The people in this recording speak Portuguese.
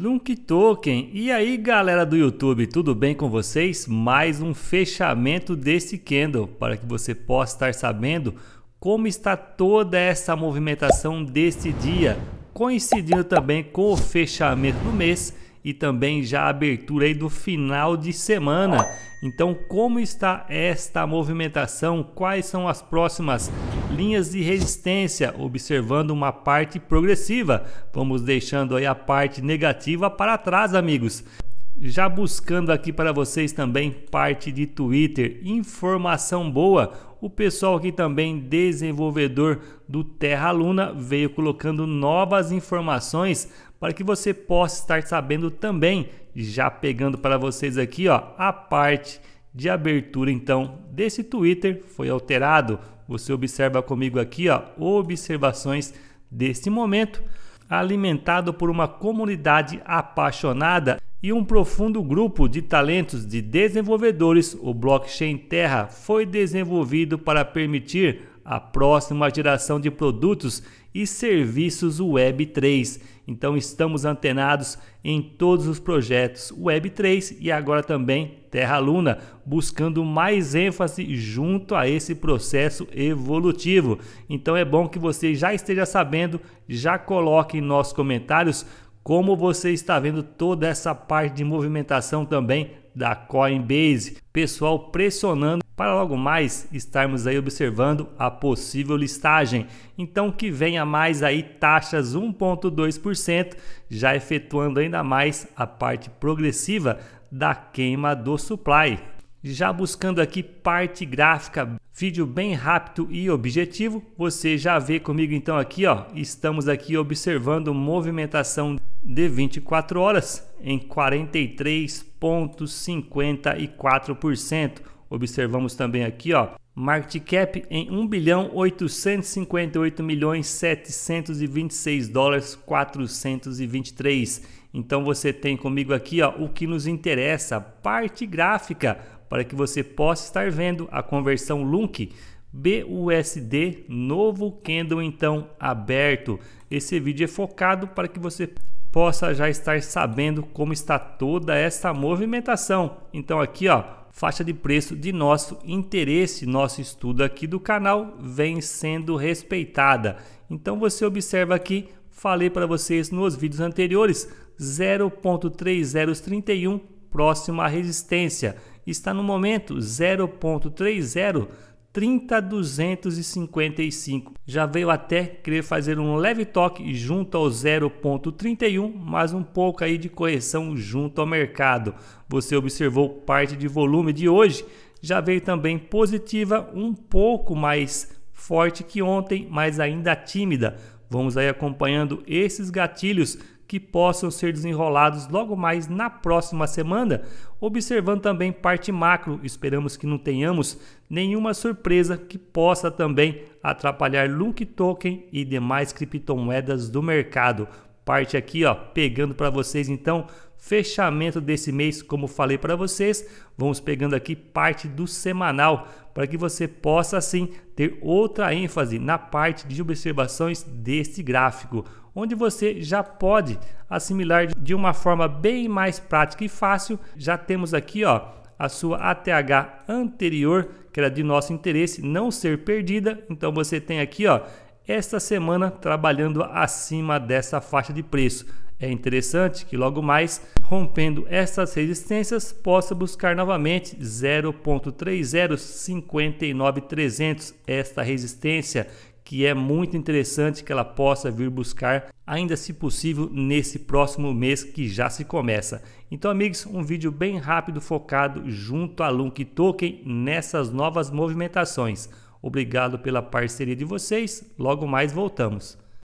Lunk Token. E aí, galera do YouTube, tudo bem com vocês? Mais um fechamento desse candle para que você possa estar sabendo como está toda essa movimentação desse dia, coincidindo também com o fechamento do mês e também já a abertura aí do final de semana. Então, como está esta movimentação? Quais são as próximas linhas de resistência? Observando uma parte progressiva. Vamos deixando aí a parte negativa para trás, amigos. Já buscando aqui para vocês também parte de Twitter, informação boa. O pessoal aqui também desenvolvedor do Terra Luna veio colocando novas informações para que você possa estar sabendo também, já pegando para vocês aqui, ó, a parte de abertura então desse Twitter foi alterado. Você observa comigo aqui, ó, observações deste momento, alimentado por uma comunidade apaixonada e um profundo grupo de talentos de desenvolvedores, o blockchain Terra foi desenvolvido para permitir a próxima geração de produtos e serviços Web3. Então estamos antenados em todos os projetos Web3 e agora também Terra Luna, buscando mais ênfase junto a esse processo evolutivo. Então é bom que você já esteja sabendo, já coloque em nossos comentários como você está vendo toda essa parte de movimentação também da Coinbase. Pessoal pressionando para logo mais estarmos aí observando a possível listagem. Então que venha mais aí taxas 1.2%, já efetuando ainda mais a parte progressiva da queima do supply. Já buscando aqui parte gráfica, vídeo bem rápido e objetivo, você já vê comigo então aqui, ó, estamos aqui observando movimentação de 24 horas em 43.54% Observamos também aqui, ó, market cap em 1 bilhão 858 milhões 726 dólares 423. Então você tem comigo aqui, ó, o que nos interessa, parte gráfica, para que você possa estar vendo a conversão LUNC BUSD, novo candle então aberto. Esse vídeo é focado para que você possa já estar sabendo como está toda essa movimentação. Então aqui, ó, faixa de preço de nosso interesse, nosso estudo aqui do canal vem sendo respeitada. Então você observa aqui, falei para vocês nos vídeos anteriores, 0.3031 próxima resistência. Está no momento 0.30 30255. Já veio até querer fazer um leve toque junto ao 0.31, mas um pouco aí de correção junto ao mercado. Você observou parte de volume de hoje, já veio também positiva, um pouco mais forte que ontem, mas ainda tímida. Vamos aí acompanhando esses gatilhos que possam ser desenrolados logo mais na próxima semana, observando também parte macro. Esperamos que não tenhamos nenhuma surpresa que possa também atrapalhar Lunk Token e demais criptomoedas do mercado. Parte aqui, ó, pegando para vocês então fechamento desse mês, como falei para vocês, vamos pegando aqui parte do semanal para que você possa assim ter outra ênfase na parte de observações deste gráfico onde você já pode assimilar de uma forma bem mais prática e fácil. Já temos aqui, ó, a sua ATH anterior, que era de nosso interesse não ser perdida. Então você tem aqui, ó, esta semana trabalhando acima dessa faixa de preço. É interessante que logo mais, rompendo essas resistências, possa buscar novamente 0.3059.300 esta resistência que é muito interessante que ela possa vir buscar, ainda se possível, nesse próximo mês que já se começa. Então, amigos, um vídeo bem rápido focado junto a Lunk Token nessas novas movimentações. Obrigado pela parceria de vocês. Logo mais voltamos.